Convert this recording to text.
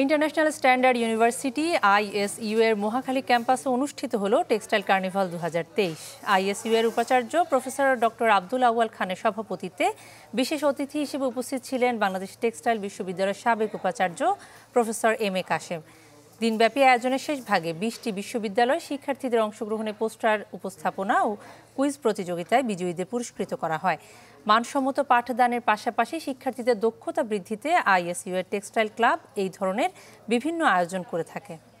international standard university ISU এর মহাখালী ক্যাম্পাসে অনুষ্ঠিত হলো টেক্সটাইল কার্নিভাল দু হাজার তেইশ আইএসইউ এর উপাচার্য প্রফেসর ডক্টর আব্দুল আউয়াল খানের সভাপতিত্বে বিশেষ অতিথি হিসেবে উপস্থিত ছিলেন বাংলাদেশ টেক্সটাইল বিশ্ববিদ্যালয়ের সাবেক উপাচার্য প্রফেসর এম এ কাশেম দিনব্যাপী আয়োজনের শেষ ভাগে বিশটি বিশ্ববিদ্যালয় শিক্ষার্থীদের অংশগ্রহণে পোস্টার উপস্থাপনা ও কুইজ প্রতিযোগিতায় বিজয়ীদের পুরস্কৃত করা হয় মানসম্মত পাঠদানের পাশাপাশি শিক্ষার্থীদের দক্ষতা বৃদ্ধিতে আইএসইউ এর টেক্সটাইল ক্লাব এই ধরনের বিভিন্ন আয়োজন করে থাকে